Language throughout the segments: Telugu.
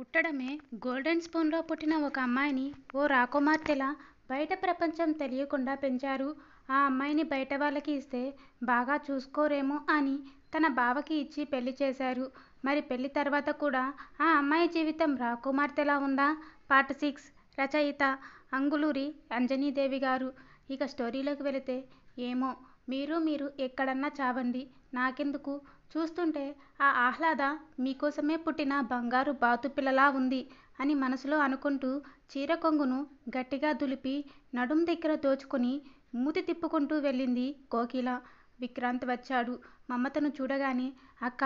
పుట్టడమే గోల్డెన్ స్పూన్లో పుట్టిన ఒక అమ్మాయిని ఓ రాకుమార్తెలా బయట ప్రపంచం తెలియకుండా పెంచారు ఆ అమ్మాయిని బయట వాళ్ళకి ఇస్తే బాగా చూసుకోరేమో అని తన బావకి ఇచ్చి పెళ్లి చేశారు మరి పెళ్లి తర్వాత కూడా ఆ అమ్మాయి జీవితం రాకుమార్తెలా ఉందా పార్ట్ సిక్స్ రచయిత అంగులూరి అంజనీదేవి గారు ఇక స్టోరీలోకి వెళితే ఏమో మీరు మీరు ఎక్కడన్నా చావండి నాకెందుకు చూస్తుంటే ఆ ఆహ్లాద మీకోసమే పుట్టిన బంగారు బాతుపిల్లలా ఉంది అని మనసులో అనుకుంటూ చీర కొంగును గట్టిగా దులిపి నడుం దగ్గర దోచుకుని మూతి తిప్పుకుంటూ వెళ్ళింది కోకిల విక్రాంత్ వచ్చాడు మమతను చూడగానే అక్క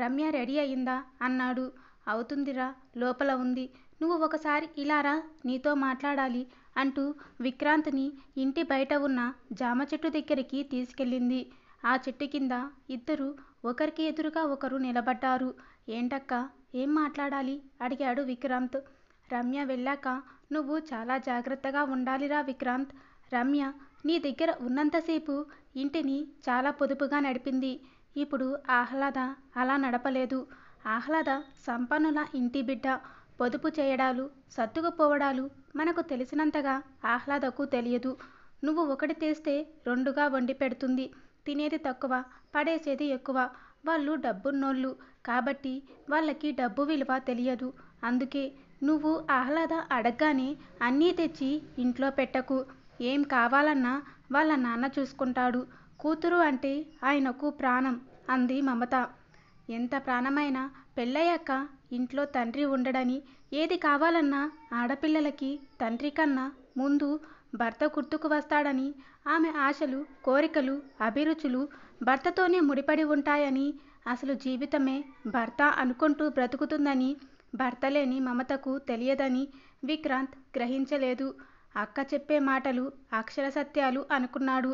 రమ్య రెడీ అయిందా అన్నాడు అవుతుందిరా లోపల ఉంది నువ్వు ఒకసారి ఇలారా నీతో మాట్లాడాలి అంటూ విక్రాంత్ని ఇంటి బయట ఉన్న జామ చెట్టు దగ్గరికి తీసుకెళ్ళింది ఆ చెట్టు కింద ఇద్దరు ఒకరికి ఎదురుగా ఒకరు నిలబడ్డారు. ఏంటక్కా! ఏం మాట్లాడాలి? అడిగాడు విక్రాంత్. రమ్య వెళ్ళాక నువ్వు చాలా జాగ్రత్తగా ఉండాలిరా విక్రాంత్! రమ్య నీ దగ్గర ఉన్నంతసేపు ఇంటిని చాలా పొదుపుగా నడిపింది. ఇప్పుడు ఆహ్లాద అలా నడపలేదు. ఆహ్లాద సంపన్నుల ఇంటి బిడ్డ. పొదుపు చేయడాలు, సర్దుకుపోవడాలు మనకు తెలిసినంతగా ఆహ్లాదకు తెలియదు. నువ్వు ఒకటి తెస్తే రెండుగా వండి పెడుతుంది తినేది తక్కువ పడేసేది ఎక్కువ వాళ్ళు డబ్బున్నోళ్ళు కాబట్టి వాళ్ళకి డబ్బు విలువ తెలియదు అందుకే నువ్వు ఆహ్లాద అడగగానే అన్నీ తెచ్చి ఇంట్లో పెట్టకు ఏం కావాలన్నా వాళ్ళ నాన్న చూసుకుంటాడు కూతురు అంటే ఆయనకు ప్రాణం అంది మమత ఎంత ప్రాణమైనా పెళ్ళయ్యాక ఇంట్లో తండ్రి ఉండడని ఏది కావాలన్నా ఆడపిల్లలకి తండ్రి కన్నా ముందు భర్త గుర్తుకు వస్తాడని ఆమె ఆశలు కోరికలు అభిరుచులు భర్తతోనే ముడిపడి ఉంటాయని అసలు జీవితమే భర్త అనుకుంటూ బ్రతుకుతుందని భర్త లేని మమతకు తెలియదని విక్రాంత్ గ్రహించలేదు అక్క చెప్పే మాటలు అక్షర సత్యాలు అనుకున్నాడు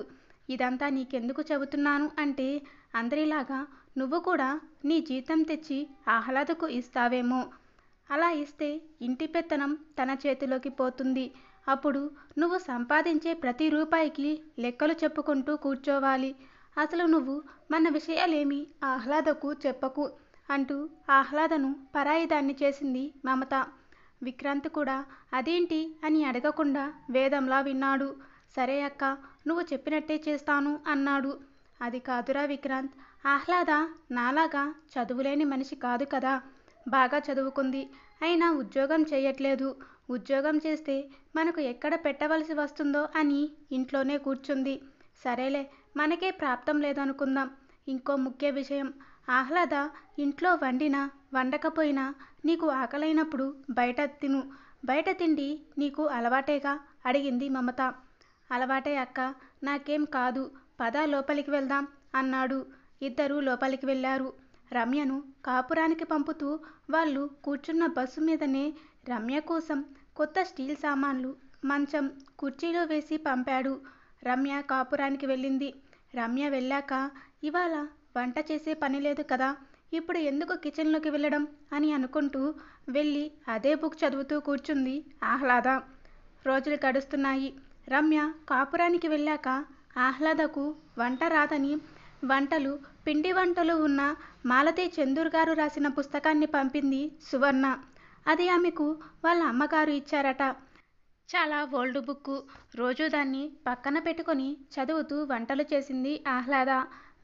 ఇదంతా నీకెందుకు చెబుతున్నాను అంటే అందరిలాగా నువ్వు కూడా నీ జీతం తెచ్చి ఆహ్లాదకు ఇస్తావేమో అలా ఇస్తే ఇంటి పెత్తనం తన చేతిలోకి పోతుంది అప్పుడు నువ్వు సంపాదించే ప్రతి రూపాయికి లెక్కలు చెప్పుకుంటూ కూర్చోవాలి అసలు నువ్వు మన విషయాలేమి ఆహ్లాదకు చెప్పకు అంటూ ఆహ్లాదను పరాయిదాన్ని చేసింది మమత విక్రాంత్ కూడా అదేంటి అని అడగకుండా వేదంలా విన్నాడు సరే అక్క నువ్వు చెప్పినట్టే చేస్తాను అన్నాడు అది కాదురా విక్రాంత్ ఆహ్లాద నాలాగా చదువులేని మనిషి కాదు కదా బాగా చదువుకుంది అయినా ఉద్యోగం చేయట్లేదు ఉద్యోగం చేస్తే మనకు ఎక్కడ పెట్టవలసి వస్తుందో అని ఇంట్లోనే కూర్చుంది సరేలే మనకే ప్రాప్తం లేదనుకుందాం ఇంకో ముఖ్య విషయం ఆహ్లాద ఇంట్లో వండినా వండకపోయినా నీకు ఆకలైనప్పుడు బయట తిను బయట తిండి నీకు అలవాటేగా అడిగింది మమత అలవాటే అక్క నాకేం కాదు పద లోపలికి వెళ్దాం అన్నాడు ఇద్దరూ లోపలికి వెళ్ళారు రమ్యను కాపురానికి పంపుతూ వాళ్ళు కూర్చున్న బస్సు మీదనే రమ్య కోసం కొత్త స్టీల్ సామాన్లు మంచం కుర్చీలు వేసి పంపాడు రమ్య కాపురానికి వెళ్ళింది రమ్య వెళ్ళాక ఇవాళ వంట చేసే పని లేదు కదా ఇప్పుడు ఎందుకు కిచెన్లోకి వెళ్ళడం అని అనుకుంటూ వెళ్ళి అదే బుక్ చదువుతూ కూర్చుంది ఆహ్లాద రోజులు గడుస్తున్నాయి రమ్య కాపురానికి వెళ్ళాక ఆహ్లాదకు వంట రాదని వంటలు పిండి వంటలు ఉన్న మాలతీ చందూర్ గారు రాసిన పుస్తకాన్ని పంపింది సువర్ణ అది ఆమెకు వాళ్ళ అమ్మగారు ఇచ్చారట చాలా ఓల్డ్ బుక్ రోజు దాన్ని పక్కన పెట్టుకొని చదువుతూ వంటలు చేసింది ఆహ్లాద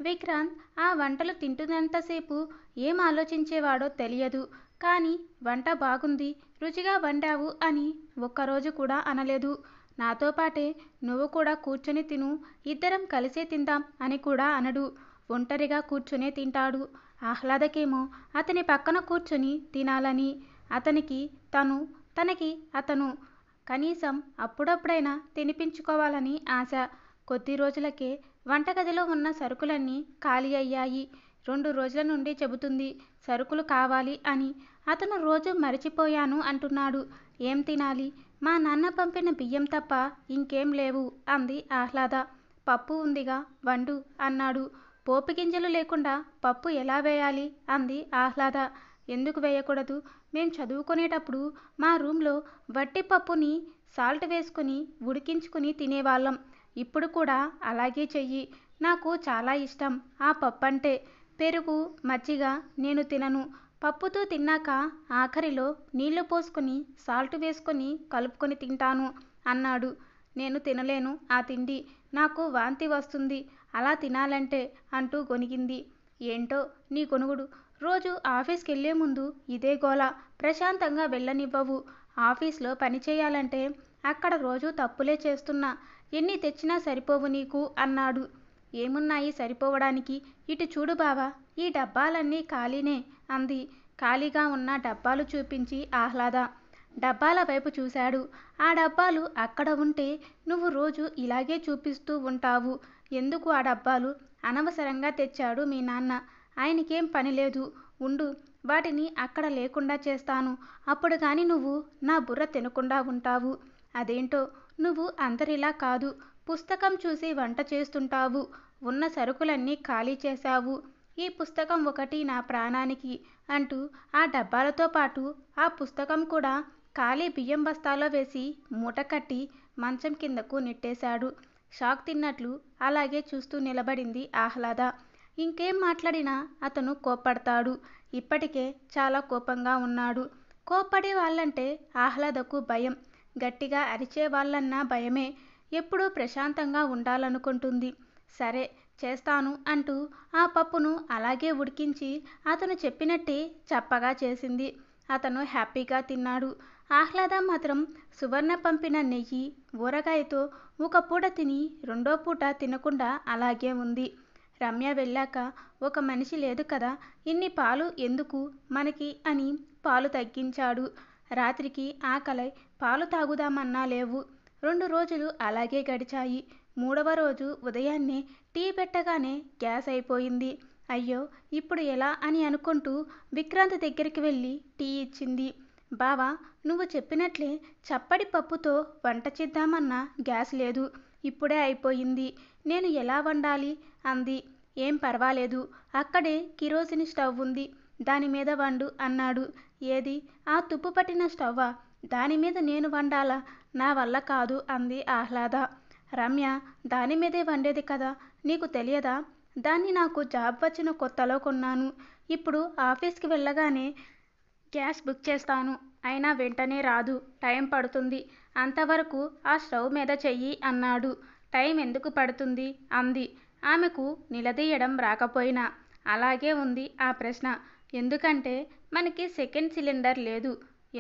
విక్రాంత్ ఆ వంటలు తింటున్నంతసేపు ఏం ఆలోచించేవాడో తెలియదు కానీ వంట బాగుంది రుచిగా వండావు అని ఒక్కరోజు కూడా అనలేదు నాతో పాటే నువ్వు కూడా కూర్చొని తిను ఇద్దరం కలిసే తిందాం అని కూడా అనడు ఒంటరిగా కూర్చునే తింటాడు ఆహ్లాదకేమో అతని పక్కన కూర్చొని తినాలని అతనికి తను తనకి అతను కనీసం అప్పుడప్పుడైనా తినిపించుకోవాలని ఆశ కొద్ది రోజులకే వంటగదిలో ఉన్న సరుకులన్నీ ఖాళీ అయ్యాయి రెండు రోజుల నుండి చెబుతుంది సరుకులు కావాలి అని అతను రోజు మరిచిపోయాను అంటున్నాడు ఏం తినాలి మా నాన్న పంపిన బియ్యం తప్ప ఇంకేం లేవు అంది ఆహ్లాద పప్పు ఉందిగా వండు అన్నాడు పోపు గింజలు లేకుండా పప్పు ఎలా వేయాలి అంది ఆహ్లాద ఎందుకు వేయకూడదు మేము చదువుకునేటప్పుడు మా రూమ్లో వట్టి పప్పుని సాల్ట్ వేసుకుని ఉడికించుకుని తినేవాళ్ళం ఇప్పుడు కూడా అలాగే చెయ్యి నాకు చాలా ఇష్టం ఆ పప్పు అంటే పెరుగు మజ్జిగ నేను తినను పప్పుతో తిన్నాక ఆఖరిలో నీళ్లు పోసుకొని సాల్ట్ వేసుకొని కలుపుకొని తింటాను అన్నాడు నేను తినలేను ఆ తిండి నాకు వాంతి వస్తుంది అలా తినాలంటే అంటూ గొనిగింది ఏంటో నీ గొనుగుడు రోజు ఆఫీస్కి వెళ్లే ముందు ఇదే గోల ప్రశాంతంగా వెళ్ళనివ్వవు ఆఫీస్లో పని చేయాలంటే అక్కడ రోజు తప్పులే చేస్తున్నా ఎన్ని తెచ్చినా సరిపోవు నీకు అన్నాడు ఏమున్నాయి సరిపోవడానికి ఇటు చూడు బావా ఈ డబ్బాలన్నీ ఖాళీనే అంది ఖాళీగా ఉన్న డబ్బాలు చూపించి ఆహ్లాద డబ్బాల వైపు చూశాడు ఆ డబ్బాలు అక్కడ ఉంటే నువ్వు రోజు ఇలాగే చూపిస్తూ ఉంటావు ఎందుకు ఆ డబ్బాలు అనవసరంగా తెచ్చాడు మీ నాన్న ఆయనకేం పని లేదు ఉండు వాటిని అక్కడ లేకుండా చేస్తాను అప్పుడు కానీ నువ్వు నా బుర్ర తినకుండా ఉంటావు అదేంటో నువ్వు అందరిలా కాదు పుస్తకం చూసి వంట చేస్తుంటావు ఉన్న సరుకులన్నీ ఖాళీ చేశావు ఈ పుస్తకం ఒకటి నా ప్రాణానికి అంటూ ఆ డబ్బాలతో పాటు ఆ పుస్తకం కూడా ఖాళీ బియ్యం బస్తాలో వేసి మూట కట్టి మంచం కిందకు నెట్టేశాడు షాక్ తిన్నట్లు అలాగే చూస్తూ నిలబడింది ఆహ్లాద ఇంకేం మాట్లాడినా అతను కోప్పడతాడు ఇప్పటికే చాలా కోపంగా ఉన్నాడు కోప్పడే వాళ్ళంటే ఆహ్లాదకు భయం గట్టిగా అరిచే వాళ్ళన్నా భయమే ఎప్పుడూ ప్రశాంతంగా ఉండాలనుకుంటుంది సరే చేస్తాను అంటూ ఆ పప్పును అలాగే ఉడికించి అతను చెప్పినట్టే చప్పగా చేసింది అతను హ్యాపీగా తిన్నాడు ఆహ్లాద మాత్రం సువర్ణ పంపిన నెయ్యి ఊరగాయతో ఒక పూట తిని రెండో పూట తినకుండా అలాగే ఉంది రమ్య వెళ్ళాక ఒక మనిషి లేదు కదా ఇన్ని పాలు ఎందుకు మనకి అని పాలు తగ్గించాడు రాత్రికి ఆకలై పాలు తాగుదామన్నా లేవు రెండు రోజులు అలాగే గడిచాయి మూడవ రోజు ఉదయాన్నే టీ పెట్టగానే గ్యాస్ అయిపోయింది అయ్యో ఇప్పుడు ఎలా అని అనుకుంటూ విక్రాంత్ దగ్గరికి వెళ్ళి టీ ఇచ్చింది బావా నువ్వు చెప్పినట్లే చప్పడి పప్పుతో వంట చేద్దామన్నా గ్యాస్ లేదు ఇప్పుడే అయిపోయింది నేను ఎలా వండాలి అంది ఏం పర్వాలేదు అక్కడే కిరోసిన్ స్టవ్ ఉంది దాని మీద వండు అన్నాడు ఏది ఆ తుప్పు పట్టిన స్టవ్వా దాని మీద నేను వండాలా నా వల్ల కాదు అంది ఆహ్లాద రమ్య దాని మీదే వండేది కదా నీకు తెలియదా దాన్ని నాకు జాబ్ వచ్చిన కొత్తలో కొన్నాను ఇప్పుడు ఆఫీస్కి వెళ్ళగానే గ్యాస్ బుక్ చేస్తాను అయినా వెంటనే రాదు టైం పడుతుంది అంతవరకు ఆ స్టవ్ మీద చెయ్యి అన్నాడు టైం ఎందుకు పడుతుంది అంది ఆమెకు నిలదీయడం రాకపోయినా అలాగే ఉంది ఆ ప్రశ్న ఎందుకంటే మనకి సెకండ్ సిలిండర్ లేదు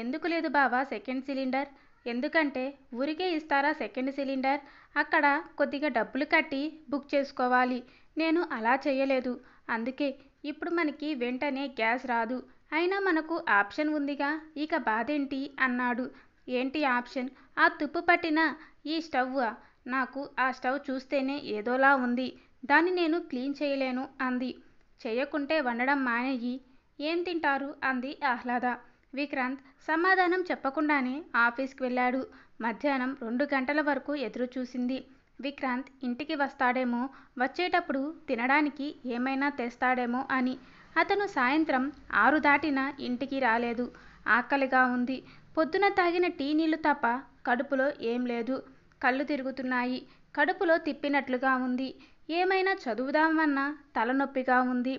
ఎందుకు లేదు బావా సెకండ్ సిలిండర్ ఎందుకంటే ఊరికే ఇస్తారా సెకండ్ సిలిండర్ అక్కడ కొద్దిగా డబ్బులు కట్టి బుక్ చేసుకోవాలి నేను అలా చేయలేదు అందుకే ఇప్పుడు మనకి వెంటనే గ్యాస్ రాదు అయినా మనకు ఆప్షన్ ఉందిగా ఇక బాధేంటి అన్నాడు ఏంటి ఆప్షన్ ఆ తుప్పు పట్టిన ఈ స్టవ్వా నాకు ఆ స్టవ్ చూస్తేనే ఏదోలా ఉంది దాన్ని నేను క్లీన్ చేయలేను అంది చేయకుంటే వండడం మానేయి ఏం తింటారు అంది ఆహ్లాద విక్రాంత్ సమాధానం చెప్పకుండానే ఆఫీస్కి వెళ్ళాడు మధ్యాహ్నం రెండు గంటల వరకు ఎదురు చూసింది విక్రాంత్ ఇంటికి వస్తాడేమో వచ్చేటప్పుడు తినడానికి ఏమైనా తెస్తాడేమో అని అతను సాయంత్రం ఆరు దాటిన ఇంటికి రాలేదు ఆకలిగా ఉంది పొద్దున తాగిన టీ నీళ్లు తప్ప కడుపులో ఏం లేదు కళ్ళు తిరుగుతున్నాయి కడుపులో తిప్పినట్లుగా ఉంది ఏమైనా చదువుదామన్నా తలనొప్పిగా ఉంది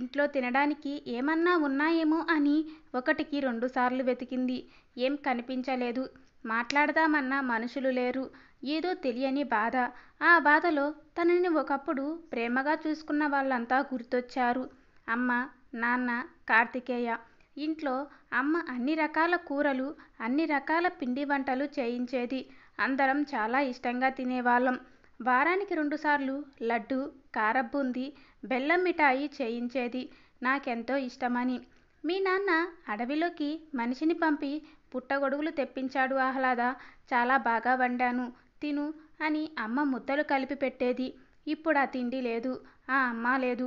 ఇంట్లో తినడానికి ఏమన్నా ఉన్నాయేమో అని ఒకటికి రెండుసార్లు వెతికింది ఏం కనిపించలేదు మాట్లాడదామన్నా మనుషులు లేరు ఏదో తెలియని బాధ ఆ బాధలో తనని ఒకప్పుడు ప్రేమగా చూసుకున్న వాళ్ళంతా గుర్తొచ్చారు అమ్మ నాన్న కార్తికేయ ఇంట్లో అమ్మ అన్ని రకాల కూరలు అన్ని రకాల పిండి వంటలు చేయించేది అందరం చాలా ఇష్టంగా తినేవాళ్ళం వారానికి రెండుసార్లు లడ్డు కారబ్బూంది బెల్లం మిఠాయి చేయించేది నాకెంతో ఇష్టమని మీ నాన్న అడవిలోకి మనిషిని పంపి పుట్టగొడుగులు తెప్పించాడు ఆహ్లాద చాలా బాగా వండాను తిను అని అమ్మ ముద్దలు కలిపి పెట్టేది ఇప్పుడు ఆ తిండి లేదు ఆ అమ్మ లేదు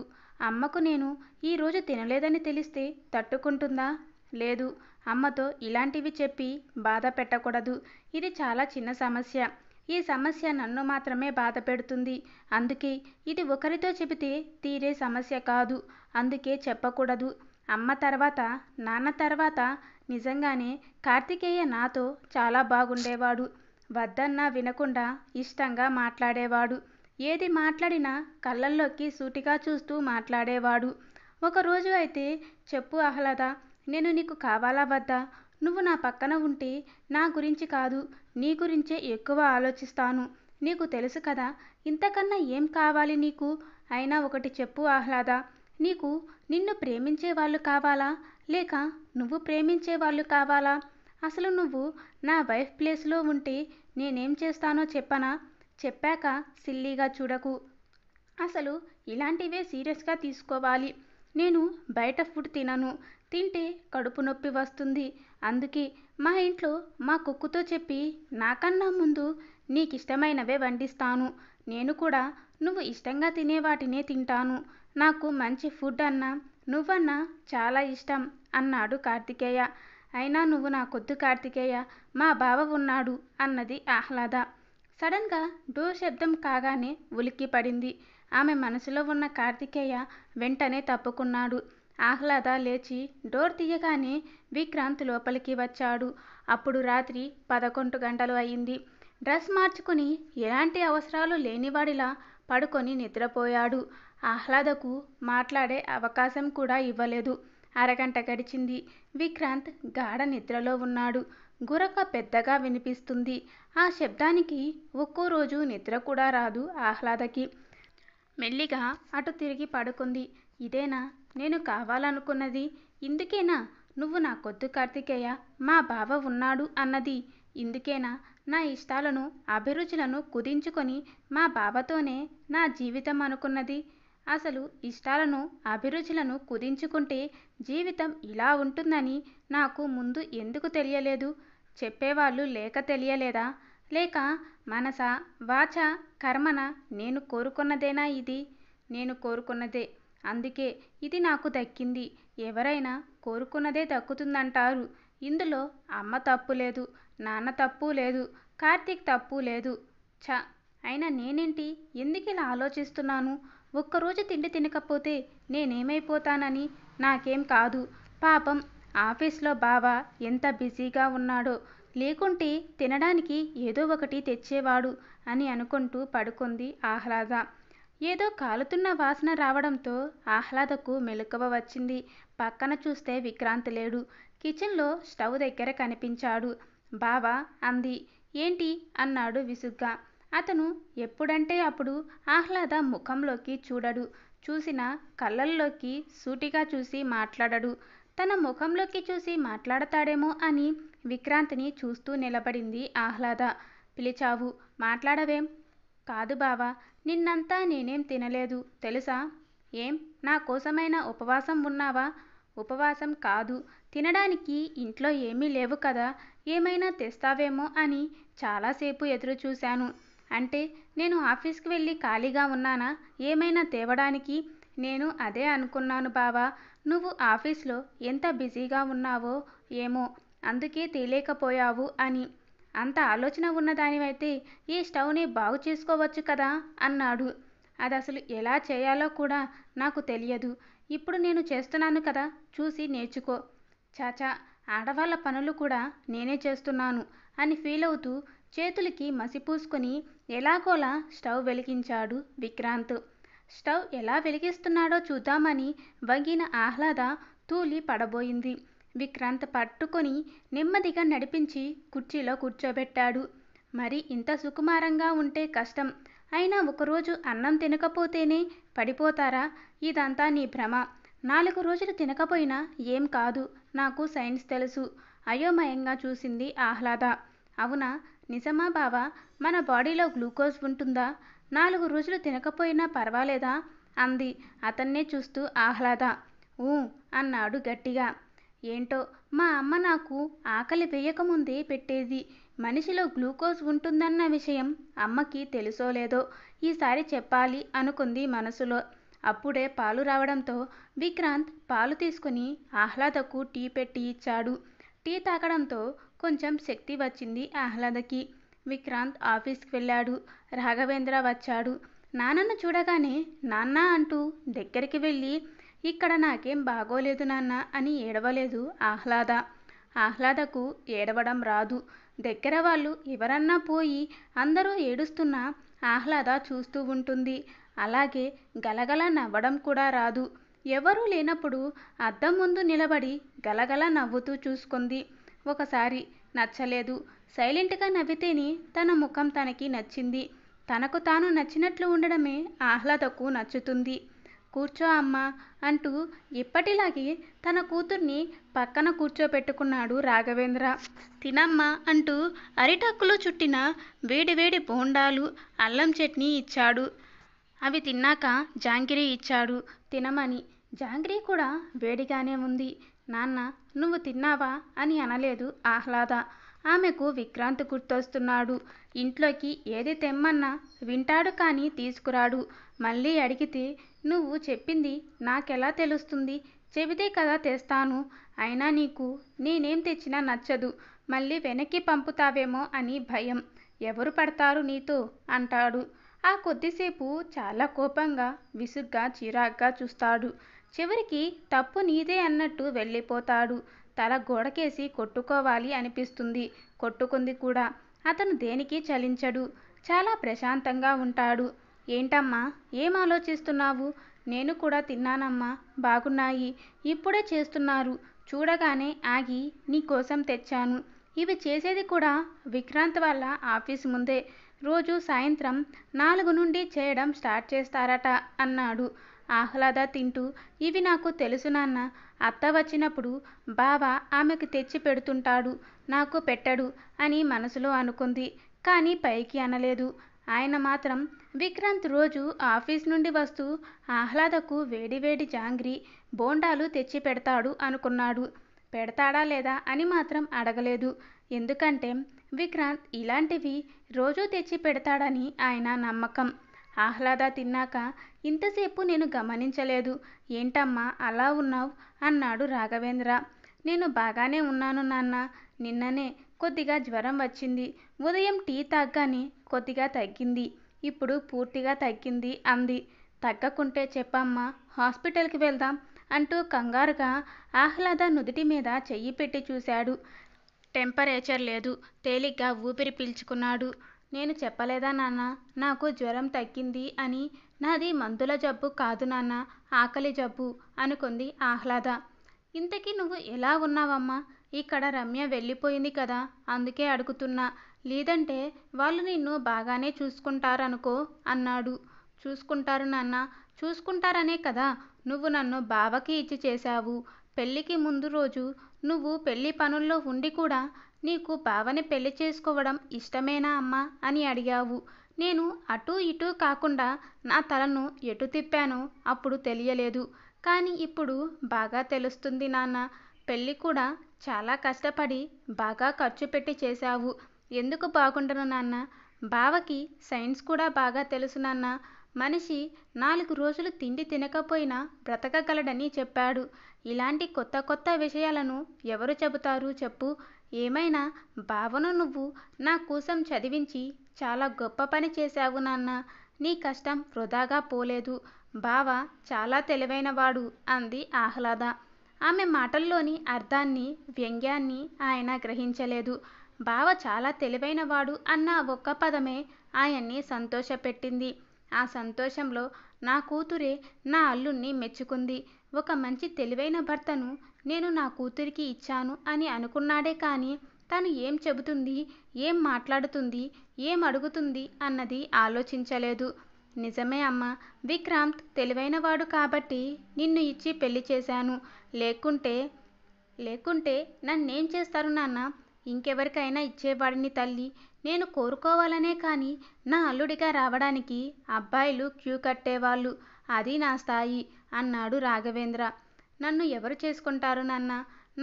అమ్మకు నేను ఈరోజు తినలేదని తెలిస్తే తట్టుకుంటుందా లేదు అమ్మతో ఇలాంటివి చెప్పి బాధ పెట్టకూడదు ఇది చాలా చిన్న సమస్య ఈ సమస్య నన్ను మాత్రమే బాధ పెడుతుంది అందుకే ఇది ఒకరితో చెబితే తీరే సమస్య కాదు అందుకే చెప్పకూడదు అమ్మ తర్వాత నాన్న తర్వాత నిజంగానే కార్తికేయ నాతో చాలా బాగుండేవాడు వద్దన్నా వినకుండా ఇష్టంగా మాట్లాడేవాడు ఏది మాట్లాడినా కళ్ళల్లోకి సూటిగా చూస్తూ మాట్లాడేవాడు ఒకరోజు అయితే చెప్పు ఆహ్లాద నేను నీకు కావాలా వద్దా నువ్వు నా పక్కన ఉంటే నా గురించి కాదు నీ గురించే ఎక్కువ ఆలోచిస్తాను నీకు తెలుసు కదా ఇంతకన్నా ఏం కావాలి నీకు అయినా ఒకటి చెప్పు ఆహ్లాద నీకు నిన్ను ప్రేమించే వాళ్ళు కావాలా లేక నువ్వు ప్రేమించే వాళ్ళు కావాలా అసలు నువ్వు నా వైఫ్ ప్లేస్లో ఉంటే నేనేం చేస్తానో చెప్పనా చెప్పాక సిల్లీగా చూడకు అసలు ఇలాంటివే సీరియస్గా తీసుకోవాలి నేను బయట ఫుడ్ తినను తింటే కడుపు నొప్పి వస్తుంది అందుకే మా ఇంట్లో మా కుక్కుతో చెప్పి నాకన్నా ముందు నీకు ఇష్టమైనవే వండిస్తాను నేను కూడా నువ్వు ఇష్టంగా తినే వాటినే తింటాను నాకు మంచి ఫుడ్ అన్నా నువ్వన్నా చాలా ఇష్టం అన్నాడు కార్తికేయ అయినా నువ్వు నా కొద్దు కార్తికేయ మా బావ ఉన్నాడు అన్నది ఆహ్లాద సడన్గా డో శబ్దం కాగానే ఉలిక్కి పడింది ఆమె మనసులో ఉన్న కార్తికేయ వెంటనే తప్పుకున్నాడు ఆహ్లాద లేచి డోర్ తీయగానే విక్రాంత్ లోపలికి వచ్చాడు అప్పుడు రాత్రి పదకొండు గంటలు అయింది డ్రెస్ మార్చుకుని ఎలాంటి అవసరాలు లేనివాడిలా పడుకొని నిద్రపోయాడు ఆహ్లాదకు మాట్లాడే అవకాశం కూడా ఇవ్వలేదు అరగంట గడిచింది విక్రాంత్ గాఢ నిద్రలో ఉన్నాడు గురక పెద్దగా వినిపిస్తుంది ఆ శబ్దానికి ఒక్కో రోజు నిద్ర కూడా రాదు ఆహ్లాదకి మెల్లిగా అటు తిరిగి పడుకుంది ఇదేనా నేను కావాలనుకున్నది ఇందుకేనా నువ్వు నా కొద్దు కార్తికేయ మా బావ ఉన్నాడు అన్నది ఇందుకేనా నా ఇష్టాలను అభిరుచులను కుదించుకొని మా బావతోనే నా జీవితం అనుకున్నది అసలు ఇష్టాలను అభిరుచులను కుదించుకుంటే జీవితం ఇలా ఉంటుందని నాకు ముందు ఎందుకు తెలియలేదు చెప్పేవాళ్ళు లేక తెలియలేదా లేక మనస వాచ కర్మన నేను కోరుకున్నదేనా ఇది నేను కోరుకున్నదే అందుకే ఇది నాకు దక్కింది ఎవరైనా కోరుకున్నదే దక్కుతుందంటారు ఇందులో అమ్మ తప్పు లేదు నాన్న తప్పు లేదు కార్తీక్ తప్పు లేదు ఛ అయినా నేనేంటి ఎందుకు ఇలా ఆలోచిస్తున్నాను ఒక్కరోజు తిండి తినకపోతే నేనేమైపోతానని నాకేం కాదు పాపం ఆఫీస్లో బావా ఎంత బిజీగా ఉన్నాడో లేకుంటే తినడానికి ఏదో ఒకటి తెచ్చేవాడు అని అనుకుంటూ పడుకుంది ఆహ్లాద ఏదో కాలుతున్న వాసన రావడంతో ఆహ్లాదకు మెలకువ వచ్చింది పక్కన చూస్తే విక్రాంత్ లేడు కిచెన్లో స్టవ్ దగ్గర కనిపించాడు బావా అంది ఏంటి అన్నాడు విసుగ్గా అతను ఎప్పుడంటే అప్పుడు ఆహ్లాద ముఖంలోకి చూడడు చూసిన కళ్ళల్లోకి సూటిగా చూసి మాట్లాడడు తన ముఖంలోకి చూసి మాట్లాడతాడేమో అని విక్రాంత్ని చూస్తూ నిలబడింది ఆహ్లాద పిలిచావు మాట్లాడవేం కాదు బావా నిన్నంతా నేనేం తినలేదు తెలుసా ఏం నా కోసమైనా ఉపవాసం ఉన్నావా ఉపవాసం కాదు తినడానికి ఇంట్లో ఏమీ లేవు కదా ఏమైనా తెస్తావేమో అని చాలాసేపు ఎదురు చూశాను అంటే నేను ఆఫీస్కి వెళ్ళి ఖాళీగా ఉన్నానా ఏమైనా తేవడానికి నేను అదే అనుకున్నాను బావా నువ్వు ఆఫీస్లో ఎంత బిజీగా ఉన్నావో ఏమో అందుకే తేలేకపోయావు అని అంత ఆలోచన ఉన్నదానివైతే ఈ స్టవ్ని బాగు చేసుకోవచ్చు కదా అన్నాడు అది అసలు ఎలా చేయాలో కూడా నాకు తెలియదు ఇప్పుడు నేను చేస్తున్నాను కదా చూసి నేర్చుకో చాచా ఆడవాళ్ళ పనులు కూడా నేనే చేస్తున్నాను అని ఫీల్ అవుతూ చేతులకి మసిపూసుకొని ఎలాగోలా స్టవ్ వెలిగించాడు విక్రాంత్ స్టవ్ ఎలా వెలిగిస్తున్నాడో చూద్దామని వంగిన ఆహ్లాద తూలి పడబోయింది విక్రాంత్ పట్టుకొని నెమ్మదిగా నడిపించి కుర్చీలో కూర్చోబెట్టాడు మరి ఇంత సుకుమారంగా ఉంటే కష్టం అయినా ఒకరోజు అన్నం తినకపోతేనే పడిపోతారా ఇదంతా నీ భ్రమ నాలుగు రోజులు తినకపోయినా ఏం కాదు నాకు సైన్స్ తెలుసు అయోమయంగా చూసింది ఆహ్లాద అవునా నిజమా బావా మన బాడీలో గ్లూకోజ్ ఉంటుందా నాలుగు రోజులు తినకపోయినా పర్వాలేదా అంది అతన్నే చూస్తూ ఆహ్లాద ఊ అన్నాడు గట్టిగా ఏంటో మా అమ్మ నాకు ఆకలి వేయకముందే పెట్టేది మనిషిలో గ్లూకోజ్ ఉంటుందన్న విషయం అమ్మకి తెలుసో లేదో ఈసారి చెప్పాలి అనుకుంది మనసులో అప్పుడే పాలు రావడంతో విక్రాంత్ పాలు తీసుకుని ఆహ్లాదకు టీ పెట్టి ఇచ్చాడు టీ తాగడంతో కొంచెం శక్తి వచ్చింది ఆహ్లాదకి విక్రాంత్ ఆఫీస్కి వెళ్ళాడు రాఘవేంద్ర వచ్చాడు నాన్నను చూడగానే నాన్న అంటూ దగ్గరికి వెళ్ళి ఇక్కడ నాకేం బాగోలేదు నాన్న అని ఏడవలేదు ఆహ్లాద ఆహ్లాదకు ఏడవడం రాదు దగ్గర వాళ్ళు ఎవరన్నా పోయి అందరూ ఏడుస్తున్నా ఆహ్లాద చూస్తూ ఉంటుంది అలాగే గలగల నవ్వడం కూడా రాదు ఎవరూ లేనప్పుడు అద్దం ముందు నిలబడి గలగల నవ్వుతూ చూసుకుంది ఒకసారి నచ్చలేదు సైలెంట్గా నవ్వితేనే తన ముఖం తనకి నచ్చింది తనకు తాను నచ్చినట్లు ఉండడమే ఆహ్లాదకు నచ్చుతుంది కూర్చో అమ్మా అంటూ ఇప్పటిలాగే తన కూతుర్ని పక్కన కూర్చోపెట్టుకున్నాడు రాఘవేంద్ర తినమ్మా అంటూ అరిటక్కులో చుట్టిన వేడివేడి బోండాలు అల్లం చట్నీ ఇచ్చాడు అవి తిన్నాక జాంగిరీ ఇచ్చాడు తినమని జాంగ్రీ కూడా వేడిగానే ఉంది నాన్న నువ్వు తిన్నావా అని అనలేదు ఆహ్లాద ఆమెకు విక్రాంత్ గుర్తొస్తున్నాడు ఇంట్లోకి ఏది తెమ్మన్నా వింటాడు కానీ తీసుకురాడు మళ్ళీ అడిగితే నువ్వు చెప్పింది నాకెలా తెలుస్తుంది చెబితే కదా తెస్తాను అయినా నీకు నేనేం తెచ్చినా నచ్చదు మళ్ళీ వెనక్కి పంపుతావేమో అని భయం ఎవరు పడతారు నీతో అంటాడు ఆ కొద్దిసేపు చాలా కోపంగా విసుగ్గా చిరాగ్గా చూస్తాడు చివరికి తప్పు నీదే అన్నట్టు వెళ్ళిపోతాడు తల గోడకేసి కొట్టుకోవాలి అనిపిస్తుంది కొట్టుకుంది కూడా అతను దేనికి చలించడు చాలా ప్రశాంతంగా ఉంటాడు ఏంటమ్మా ఏం ఆలోచిస్తున్నావు నేను కూడా తిన్నానమ్మా బాగున్నాయి ఇప్పుడే చేస్తున్నారు చూడగానే ఆగి నీకోసం తెచ్చాను ఇవి చేసేది కూడా విక్రాంత్ వాళ్ళ ఆఫీస్ ముందే రోజు సాయంత్రం నాలుగు నుండి చేయడం స్టార్ట్ చేస్తారట అన్నాడు ఆహ్లాద తింటూ ఇవి నాకు తెలుసు నాన్న అత్త వచ్చినప్పుడు బావ ఆమెకు తెచ్చి పెడుతుంటాడు నాకు పెట్టడు అని మనసులో అనుకుంది కానీ పైకి అనలేదు ఆయన మాత్రం విక్రాంత్ రోజు ఆఫీస్ నుండి వస్తూ ఆహ్లాదకు వేడివేడి జాంగ్రీ బోండాలు తెచ్చి పెడతాడు అనుకున్నాడు పెడతాడా లేదా అని మాత్రం అడగలేదు ఎందుకంటే విక్రాంత్ ఇలాంటివి రోజూ తెచ్చి పెడతాడని ఆయన నమ్మకం ఆహ్లాద తిన్నాక ఇంతసేపు నేను గమనించలేదు ఏంటమ్మా అలా ఉన్నావు అన్నాడు రాఘవేంద్ర నేను బాగానే ఉన్నాను నాన్న నిన్ననే కొద్దిగా జ్వరం వచ్చింది ఉదయం టీ తాగ్గానే కొద్దిగా తగ్గింది ఇప్పుడు పూర్తిగా తగ్గింది అంది తగ్గకుంటే చెప్పమ్మా హాస్పిటల్కి వెళ్దాం అంటూ కంగారుగా ఆహ్లాద నుదుటి మీద చెయ్యి పెట్టి చూశాడు టెంపరేచర్ లేదు తేలిగ్గా ఊపిరి పీల్చుకున్నాడు నేను చెప్పలేదా నాన్న నాకు జ్వరం తగ్గింది అని నాది మందుల జబ్బు కాదు నాన్న ఆకలి జబ్బు అనుకుంది ఆహ్లాద ఇంతకీ నువ్వు ఎలా ఉన్నావమ్మా ఇక్కడ రమ్య వెళ్ళిపోయింది కదా అందుకే అడుగుతున్నా లేదంటే వాళ్ళు నిన్ను బాగానే చూసుకుంటారనుకో అన్నాడు చూసుకుంటారు నాన్న చూసుకుంటారనే కదా నువ్వు నన్ను బావకి ఇచ్చి చేశావు పెళ్ళికి ముందు రోజు నువ్వు పెళ్లి పనుల్లో ఉండి కూడా నీకు బావని పెళ్లి చేసుకోవడం ఇష్టమేనా అమ్మా అని అడిగావు నేను అటూ ఇటూ కాకుండా నా తలను ఎటు తిప్పానో అప్పుడు తెలియలేదు కానీ ఇప్పుడు బాగా తెలుస్తుంది నాన్న పెళ్ళి కూడా చాలా కష్టపడి బాగా ఖర్చు పెట్టి చేశావు ఎందుకు బాగుండను నాన్నా బావకి సైన్స్ కూడా బాగా తెలుసు నాన్న మనిషి నాలుగు రోజులు తిండి తినకపోయినా బ్రతకగలడని చెప్పాడు ఇలాంటి కొత్త కొత్త విషయాలను ఎవరు చెబుతారు చెప్పు ఏమైనా బావను నువ్వు నా కోసం చదివించి చాలా గొప్ప పని చేశావు నాన్న నీ కష్టం వృధాగా పోలేదు బావ చాలా తెలివైనవాడు అంది ఆహ్లాద ఆమె మాటల్లోని అర్థాన్ని వ్యంగ్యాన్ని ఆయన గ్రహించలేదు బావ చాలా తెలివైనవాడు అన్న ఒక్క పదమే ఆయన్ని సంతోషపెట్టింది ఆ సంతోషంలో నా కూతురే నా అల్లుణ్ణి మెచ్చుకుంది ఒక మంచి తెలివైన భర్తను నేను నా కూతురికి ఇచ్చాను అని అనుకున్నాడే కానీ తను ఏం చెబుతుంది ఏం మాట్లాడుతుంది ఏం అడుగుతుంది అన్నది ఆలోచించలేదు నిజమే అమ్మ విక్రాంత్ తెలివైనవాడు కాబట్టి నిన్ను ఇచ్చి పెళ్లి చేశాను లేకుంటే లేకుంటే నన్నేం చేస్తారు నాన్న ఇంకెవరికైనా ఇచ్చేవాడిని తల్లి నేను కోరుకోవాలనే కానీ నా అల్లుడిగా రావడానికి అబ్బాయిలు క్యూ కట్టేవాళ్ళు. అది నా స్థాయి! అన్నాడు రాఘవేంద్ర. నన్ను ఎవరు చేసుకుంటారు నాన్న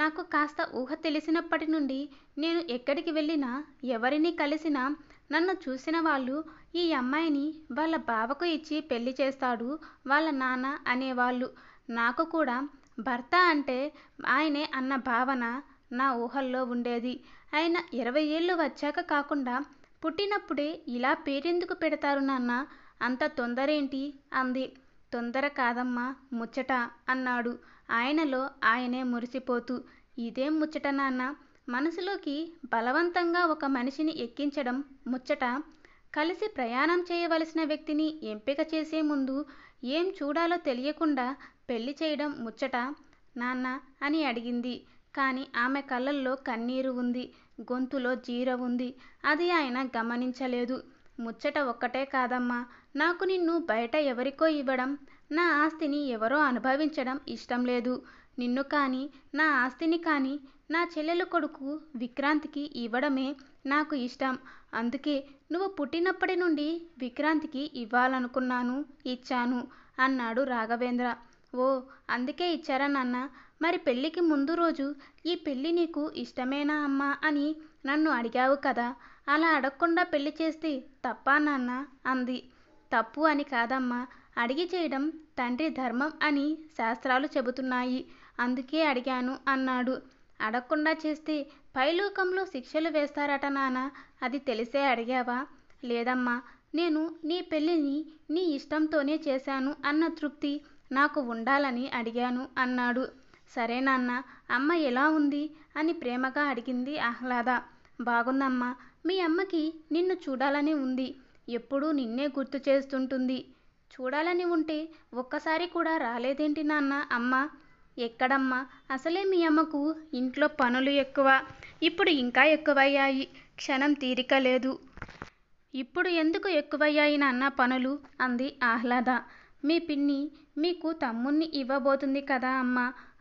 నాకు కాస్త ఊహ తెలిసినప్పటి నుండి నేను ఎక్కడికి వెళ్ళినా, ఎవరిని కలిసినా నన్ను చూసిన వాళ్ళు ఈ అమ్మాయిని వాళ్ళ బావకు ఇచ్చి పెళ్ళి చేస్తాడు వాళ్ళ నాన్న అనేవాళ్ళు. నాకు కూడా భర్త అంటే ఆయనే అన్న భావన నా ఊహల్లో ఉండేది ఆయన ఇరవై ఏళ్ళు వచ్చాక కాకుండా పుట్టినప్పుడే ఇలా పేరెందుకు పెడతారు నాన్న అంత తొందరేంటి అంది తొందర కాదమ్మా ముచ్చట అన్నాడు ఆయనలో ఆయనే మురిసిపోతూ ఇదేం ముచ్చట నాన్న మనసులోకి బలవంతంగా ఒక మనిషిని ఎక్కించడం ముచ్చట కలిసి ప్రయాణం చేయవలసిన వ్యక్తిని ఎంపిక చేసే ముందు ఏం చూడాలో తెలియకుండా పెళ్లి చేయడం ముచ్చట నాన్న అని అడిగింది కానీ ఆమె కళ్ళల్లో కన్నీరు ఉంది గొంతులో జీర ఉంది అది ఆయన గమనించలేదు ముచ్చట ఒక్కటే కాదమ్మా నాకు నిన్ను బయట ఎవరికో ఇవ్వడం నా ఆస్తిని ఎవరో అనుభవించడం ఇష్టం లేదు నిన్ను కానీ నా ఆస్తిని కానీ నా చెల్లెలు కొడుకు విక్రాంతికి ఇవ్వడమే నాకు ఇష్టం అందుకే నువ్వు పుట్టినప్పటి నుండి విక్రాంతికి ఇవ్వాలనుకున్నాను ఇచ్చాను అన్నాడు రాఘవేంద్ర ఓ అందుకే ఇచ్చారా నాన్న మరి పెళ్ళికి ముందు రోజు ఈ పెళ్ళి నీకు ఇష్టమేనా అమ్మా అని నన్ను అడిగావు కదా అలా అడగకుండా పెళ్ళి చేస్తే తప్పా నాన్న అంది తప్పు అని కాదమ్మా అడిగి చేయడం తండ్రి ధర్మం అని శాస్త్రాలు చెబుతున్నాయి అందుకే అడిగాను అన్నాడు అడగకుండా చేస్తే పైలోకంలో శిక్షలు వేస్తారట నాన్న అది తెలిసే అడిగావా లేదమ్మా నేను నీ పెళ్ళిని నీ ఇష్టంతోనే చేశాను అన్న తృప్తి నాకు ఉండాలని అడిగాను అన్నాడు సరే నాన్న అమ్మ ఎలా ఉంది అని ప్రేమగా అడిగింది ఆహ్లాద బాగుందమ్మా మీ అమ్మకి నిన్ను చూడాలని ఉంది ఎప్పుడూ నిన్నే గుర్తు చేస్తుంటుంది చూడాలని ఉంటే ఒక్కసారి కూడా రాలేదేంటి నాన్న అమ్మ ఎక్కడమ్మా అసలే మీ అమ్మకు ఇంట్లో పనులు ఎక్కువ ఇప్పుడు ఇంకా ఎక్కువయ్యాయి క్షణం తీరిక లేదు ఇప్పుడు ఎందుకు ఎక్కువయ్యాయి నాన్న పనులు అంది ఆహ్లాద మీ పిన్ని మీకు తమ్ముణ్ణి ఇవ్వబోతుంది కదా అమ్మ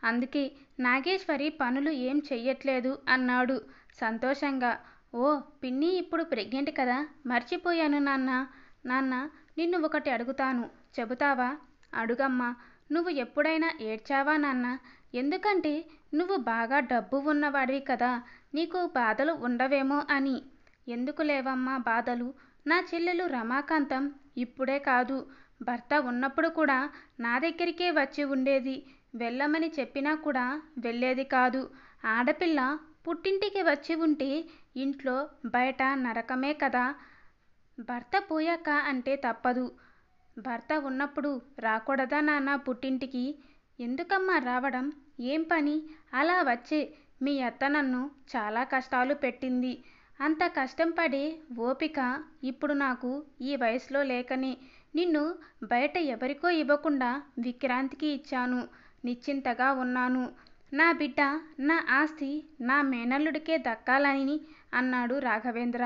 అందుకే నాగేశ్వరి పనులు ఏం చెయ్యట్లేదు అన్నాడు సంతోషంగా ఓ పిన్ని ఇప్పుడు ప్రెగ్నెంట్ కదా మర్చిపోయాను నాన్న నాన్న నిన్ను ఒకటి అడుగుతాను చెబుతావా అడుగమ్మా నువ్వు ఎప్పుడైనా ఏడ్చావా నాన్న ఎందుకంటే నువ్వు బాగా డబ్బు ఉన్నవాడివి కదా నీకు బాధలు ఉండవేమో అని ఎందుకు లేవమ్మా బాధలు నా చెల్లెలు రమాకాంతం ఇప్పుడే కాదు భర్త ఉన్నప్పుడు కూడా నా దగ్గరికే వచ్చి ఉండేది వెళ్ళమని చెప్పినా కూడా వెళ్ళేది కాదు ఆడపిల్ల పుట్టింటికి వచ్చి ఉంటే ఇంట్లో బయట నరకమే కదా భర్త పోయాక అంటే తప్పదు భర్త ఉన్నప్పుడు రాకూడదా నాన్న పుట్టింటికి ఎందుకమ్మా రావడం ఏం పని అలా వచ్చే మీ అత్త నన్ను చాలా కష్టాలు పెట్టింది అంత కష్టం పడే ఓపిక ఇప్పుడు నాకు ఈ వయసులో లేకనే నిన్ను బయట ఎవరికో ఇవ్వకుండా విక్రాంతికి ఇచ్చాను నిశ్చింతగా ఉన్నాను. నా బిడ్డ, నా ఆస్తి నా మేనల్లుడికే దక్కాలని అన్నాడు రాఘవేంద్ర.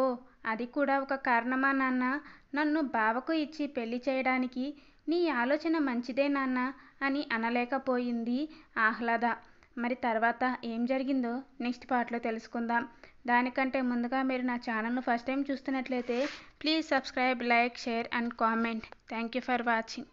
ఓ! అది కూడా ఒక కారణమా నాన్నా! నన్ను బావకు ఇచ్చి పెళ్ళి చేయడానికి నీ ఆలోచన మంచిదే నాన్నా అని అనలేకపోయింది ఆహ్లాద మరి తర్వాత ఏం జరిగిందో నెక్స్ట్ పాటలో తెలుసుకుందాం. దానికంటే ముందుగా మీరు నా ఛానల్ను ఫస్ట్ టైం చూస్తున్నట్లయితే please subscribe, like, share and comment. You for watching.